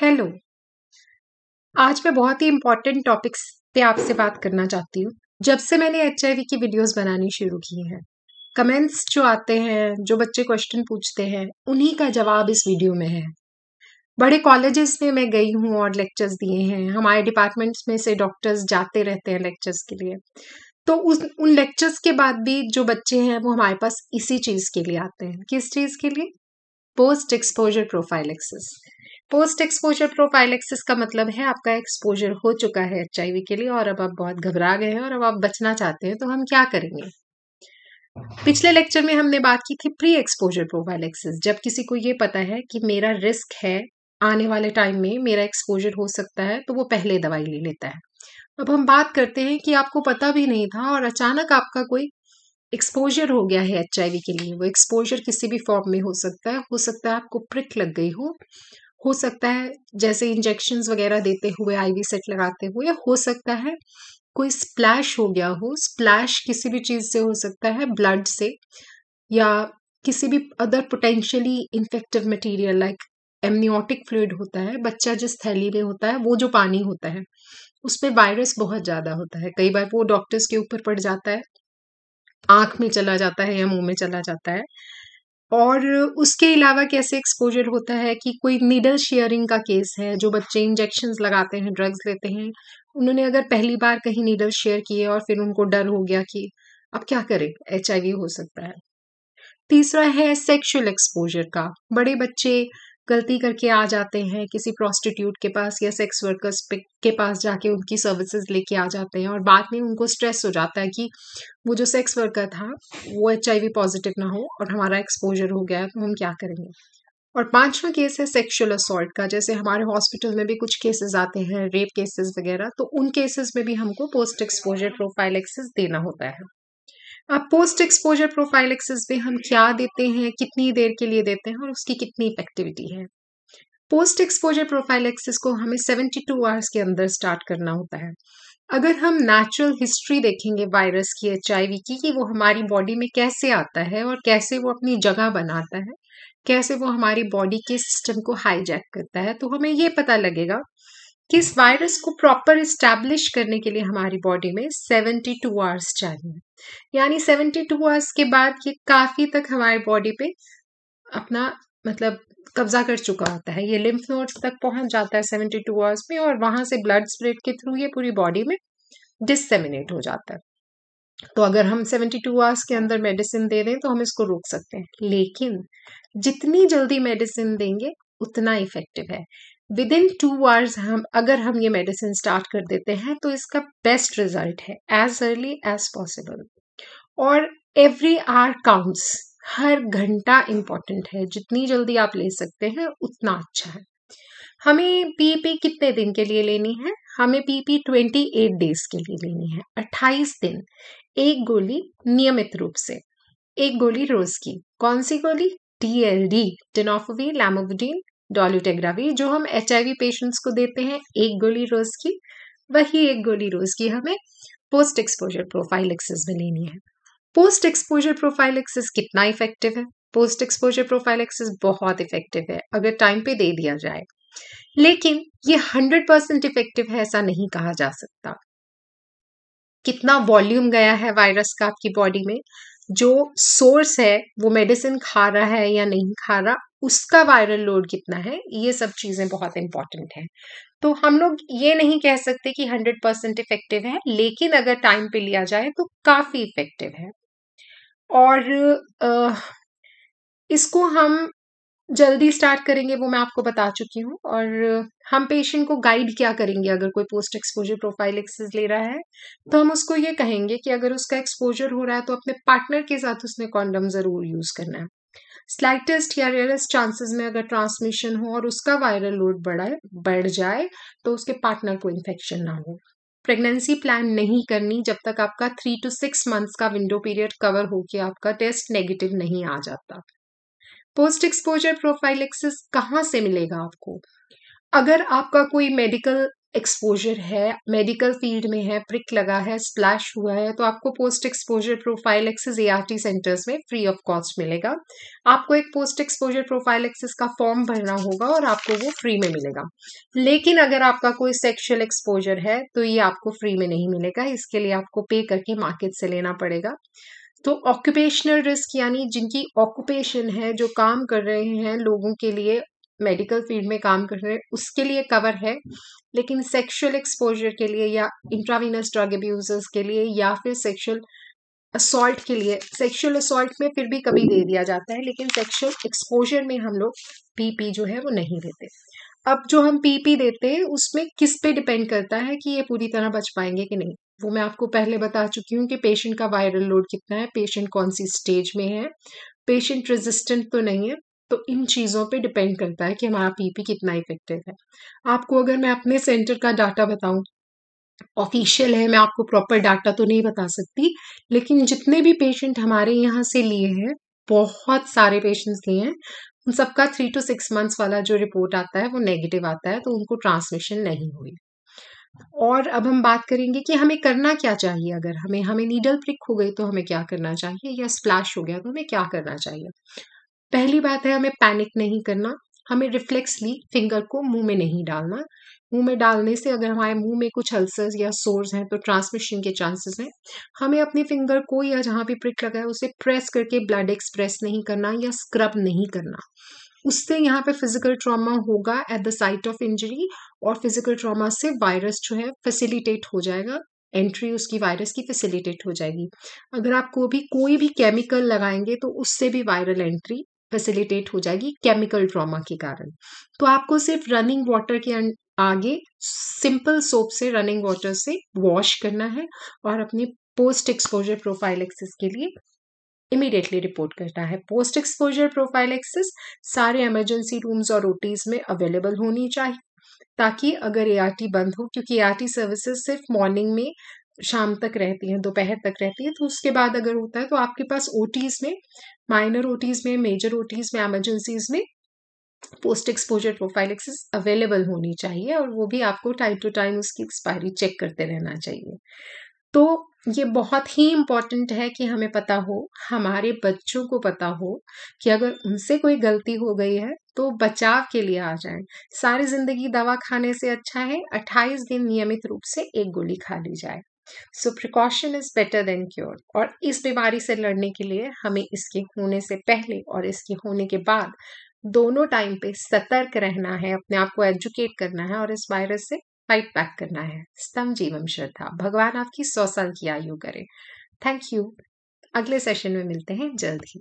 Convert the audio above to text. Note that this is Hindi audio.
हेलो आज मैं बहुत ही इम्पोर्टेंट टॉपिक्स पे आपसे बात करना चाहती हूँ जब से मैंने एच की वीडियोस बनानी शुरू की है कमेंट्स जो आते हैं जो बच्चे क्वेश्चन पूछते हैं उन्हीं का जवाब इस वीडियो में है बड़े कॉलेजेस में मैं गई हूँ और लेक्चर्स दिए हैं हमारे डिपार्टमेंट्स में से डॉक्टर्स जाते रहते हैं लेक्चर्स के लिए तो उस उन लेक्चर्स के बाद भी जो बच्चे हैं वो हमारे पास इसी चीज़ के लिए आते हैं किस चीज़ के लिए post exposure access post exposure prophylaxis का मतलब है आपका एक्सपोजर हो चुका है एच के लिए और अब आप बहुत घबरा गए हैं और अब आप बचना चाहते हैं तो हम क्या करेंगे पिछले लेक्चर में हमने बात की थी प्री एक्सपोजर प्रोफाइलेक्सिस जब किसी को ये पता है कि मेरा रिस्क है आने वाले टाइम में मेरा एक्सपोजर हो सकता है तो वो पहले दवाई ले लेता है अब हम बात करते हैं कि आपको पता भी नहीं था और अचानक आपका कोई एक्सपोजर हो गया है एच के लिए वो एक्सपोजर किसी भी फॉर्म में हो सकता है हो सकता है आपको प्रिक लग गई हो हो सकता है जैसे इंजेक्शन वगैरह देते हुए आईवी सेट लगाते हुए हो सकता है कोई स्प्लैश हो गया हो स्प्लैश किसी भी चीज़ से हो सकता है ब्लड से या किसी भी other potentially infective material like amniotic fluid होता है बच्चा जिस थैली में होता है वो जो पानी होता है उस पर वायरस बहुत ज़्यादा होता है कई बार वो डॉक्टर्स के ऊपर पड़ जाता है आंख में चला जाता है या मुंह में चला जाता है और उसके अलावा कैसे एक्सपोजर होता है कि कोई नीडल शेयरिंग का केस है जो बच्चे इंजेक्शन लगाते हैं ड्रग्स लेते हैं उन्होंने अगर पहली बार कहीं नीडल शेयर किए और फिर उनको डर हो गया कि अब क्या करें एच हो सकता है तीसरा है सेक्सुअल एक्सपोजर का बड़े बच्चे गलती करके आ जाते हैं किसी प्रोस्टिट्यूट के पास या सेक्स वर्कर्स के पास जाके उनकी सर्विसेज लेके आ जाते हैं और बाद में उनको स्ट्रेस हो जाता है कि वो जो सेक्स वर्कर था वो एच पॉजिटिव ना हो और हमारा एक्सपोजर हो गया तो हम क्या करेंगे और पांचवा केस है सेक्शुअल असॉल्ट का जैसे हमारे हॉस्पिटल में भी कुछ केसेस आते हैं रेप केसेस वगैरह तो उन केसेस में भी हमको पोस्ट एक्सपोजर प्रोफाइल एक्सेस देना होता है अब पोस्ट एक्सपोजर प्रोफाइल एक्सेस में हम क्या देते हैं कितनी देर के लिए देते हैं और उसकी कितनी इफेक्टिविटी है पोस्ट एक्सपोजर प्रोफाइल एक्सेस को हमें 72 टू आवर्स के अंदर स्टार्ट करना होता है अगर हम नेचुरल हिस्ट्री देखेंगे वायरस की एच की कि वो हमारी बॉडी में कैसे आता है और कैसे वो अपनी जगह बनाता है कैसे वो हमारी बॉडी के सिस्टम को हाईजैक करता है तो हमें ये पता लगेगा कि इस वायरस को प्रॉपर इस्टेब्लिश करने के लिए हमारी बॉडी में 72 टू आवर्स चाहिए यानी 72 टू आवर्स के बाद ये काफ़ी तक हमारी बॉडी पे अपना मतलब कब्जा कर चुका होता है ये लिम्फ नोड्स तक पहुंच जाता है 72 टू आवर्स में और वहां से ब्लड स्प्रेड के थ्रू ये पूरी बॉडी में डिससेमिनेट हो जाता है तो अगर हम 72 टू आवर्स के अंदर मेडिसिन दे दें तो हम इसको रोक सकते हैं लेकिन जितनी जल्दी मेडिसिन देंगे उतना इफेक्टिव है विद इन टू आवर्स हम अगर हम ये मेडिसिन स्टार्ट कर देते हैं तो इसका बेस्ट रिजल्ट है एज अर्ली एज पॉसिबल और एवरी आर काउंट्स हर घंटा इम्पॉर्टेंट है जितनी जल्दी आप ले सकते हैं उतना अच्छा है हमें पीपी कितने दिन के लिए लेनी है हमें पीपी ट्वेंटी एट डेज के लिए लेनी है अट्ठाईस दिन एक गोली नियमित रूप से एक गोली रोज की कौन सी गोली डी डिनोफोवी लैमोबुडीन डॉल्यूटेग्रावी जो हम एच पेशेंट्स को देते हैं एक गोली रोज की वही एक गोली रोज की हमें पोस्ट एक्सपोजर प्रोफाइल एक्सेस में लेनी है पोस्ट एक्सपोजर प्रोफाइल एक्सेस कितना इफेक्टिव है पोस्ट एक्सपोजर प्रोफाइल एक्सेस बहुत इफेक्टिव है अगर टाइम पे दे दिया जाए लेकिन ये हंड्रेड परसेंट इफेक्टिव है ऐसा नहीं कहा जा सकता कितना वॉल्यूम गया है वायरस का आपकी बॉडी में जो सोर्स है वो मेडिसिन खा रहा है या नहीं खा रहा उसका वायरल लोड कितना है ये सब चीज़ें बहुत इंपॉर्टेंट हैं तो हम लोग ये नहीं कह सकते कि हंड्रेड परसेंट इफेक्टिव है लेकिन अगर टाइम पे लिया जाए तो काफ़ी इफेक्टिव है और इसको हम जल्दी स्टार्ट करेंगे वो मैं आपको बता चुकी हूँ और हम पेशेंट को गाइड क्या करेंगे अगर कोई पोस्ट एक्सपोजर प्रोफाइल एक्सेस ले रहा है तो हम उसको ये कहेंगे कि अगर उसका एक्सपोजर हो रहा है तो अपने पार्टनर के साथ उसने कॉन्डम ज़रूर यूज़ करना है स्लाइटेस्ट या रेयरेस्ट चांसेस में अगर ट्रांसमिशन हो और उसका वायरल लोड बढ़ाए बढ़ जाए तो उसके पार्टनर को इन्फेक्शन ना हो प्रेगनेंसी प्लान नहीं करनी जब तक आपका थ्री टू सिक्स मंथ्स का विंडो पीरियड कवर हो के आपका टेस्ट नेगेटिव नहीं आ जाता पोस्ट एक्सपोजर प्रोफाइलेक्सिस कहाँ से मिलेगा आपको अगर आपका कोई मेडिकल एक्सपोजर है मेडिकल फील्ड में है प्रिक लगा है स्प्लैश हुआ है तो आपको post exposure profile access A centres में फ्री ऑफ कॉस्ट मिलेगा आपको एक पोस्ट एक्सपोजर प्रोफाइल एक्सेस का फॉर्म भरना होगा और आपको वो फ्री में मिलेगा लेकिन अगर आपका कोई सेक्शुअल एक्सपोजर है तो ये आपको फ्री में नहीं मिलेगा इसके लिए आपको पे करके मार्केट से लेना पड़ेगा तो ऑक्यूपेशनल रिस्क यानी जिनकी ऑक्यूपेशन है जो काम कर रहे हैं लोगों के लिए मेडिकल फील्ड में काम कर रहे हैं उसके लिए कवर है लेकिन सेक्सुअल एक्सपोजर के लिए या इंट्रावीनस ड्रग एब्यूजर्स के लिए या फिर सेक्सुअल असॉल्ट के लिए सेक्सुअल असॉल्ट में फिर भी कभी दे दिया जाता है लेकिन सेक्सुअल एक्सपोजर में हम लोग पीपी जो है वो नहीं देते अब जो हम पीपी देते हैं उसमें किस पे डिपेंड करता है कि ये पूरी तरह बच पाएंगे कि नहीं वो मैं आपको पहले बता चुकी हूँ कि पेशेंट का वायरल लोड कितना है पेशेंट कौन सी स्टेज में है पेशेंट रेजिस्टेंट तो नहीं है तो इन चीज़ों पे डिपेंड करता है कि हमारा पीपी कितना इफेक्टिव है आपको अगर मैं अपने सेंटर का डाटा बताऊं ऑफिशियल है मैं आपको प्रॉपर डाटा तो नहीं बता सकती लेकिन जितने भी पेशेंट हमारे यहाँ से लिए हैं बहुत सारे पेशेंट्स लिए हैं उन सबका थ्री टू सिक्स मंथ्स वाला जो रिपोर्ट आता है वो नेगेटिव आता है तो उनको ट्रांसमिशन नहीं हुई और अब हम बात करेंगे कि हमें करना क्या चाहिए अगर हमें हमें नीडल प्रिक हो गई तो हमें क्या करना चाहिए या स्प्लैश हो गया तो हमें क्या करना चाहिए पहली बात है हमें पैनिक नहीं करना हमें रिफ्लेक्सली फिंगर को मुंह में नहीं डालना मुंह में डालने से अगर हमारे मुंह में कुछ अल्सर्स या सोर्स हैं तो ट्रांसमिशन के चांसेस हैं हमें अपने फिंगर को या जहाँ भी प्रिक लगा है उसे प्रेस करके ब्लड एक्सप्रेस नहीं करना या स्क्रब नहीं करना उससे यहाँ पे फिजिकल ट्रॉमा होगा at the site of injury और फिजिकल ट्रॉमा से वायरस जो है फैसिलिटेट हो जाएगा एंट्री उसकी वायरस की फैसिलिटेट हो जाएगी अगर आपको भी कोई भी केमिकल लगाएंगे तो उससे भी वायरल एंट्री फैसिलिटेट हो जाएगी केमिकल ट्रॉमा के कारण तो आपको सिर्फ रनिंग वाटर के अं-, आगे सिंपल सोप से रनिंग वाटर से वॉश करना है और अपनी पोस्ट एक्सपोजर प्रोफाइल एक्सेस के लिए इमीडिएटली रिपोर्ट करना है पोस्ट एक्सपोजर प्रोफाइल एक्सेस सारे इमरजेंसी रूम्स और ओटीज में अवेलेबल होनी चाहिए ताकि अगर ए बंद हो क्योंकि ए सर्विसेज सिर्फ मॉर्निंग में शाम तक रहती हैं दोपहर तक रहती है तो उसके बाद अगर होता है तो आपके पास ओटीज में माइनर ओटीज में मेजर ओटीज में एमरजेंसीज में post exposure profile access available होनी चाहिए और वो भी आपको टाइम टू टाइम उसकी एक्सपायरी चेक करते रहना चाहिए तो ये बहुत ही इम्पॉर्टेंट है कि हमें पता हो हमारे बच्चों को पता हो कि अगर उनसे कोई गलती हो गई है तो बचाव के लिए आ जाएं सारी जिंदगी दवा खाने से अच्छा है 28 दिन नियमित रूप से एक गोली खा ली जाए so precaution is better than cure और इस बीमारी से लड़ने के लिए हमें इसके होने से पहले और इसके होने के बाद दोनों टाइम पे सतर्क रहना है अपने आप को एजुकेट करना है और इस वायरस से फाइट बैक करना है स्तम जीवम श्रद्धा भगवान आपकी सौ साल की आयु करे थैंक यू अगले सेशन में मिलते हैं जल्द ही